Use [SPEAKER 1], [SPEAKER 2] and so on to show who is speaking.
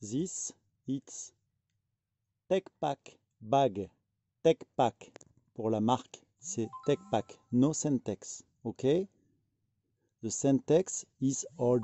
[SPEAKER 1] This it's Tech-Pack bag. Tech-Pack pour la marque, c'est Tech-Pack, no syntax, OK? The syntax is old.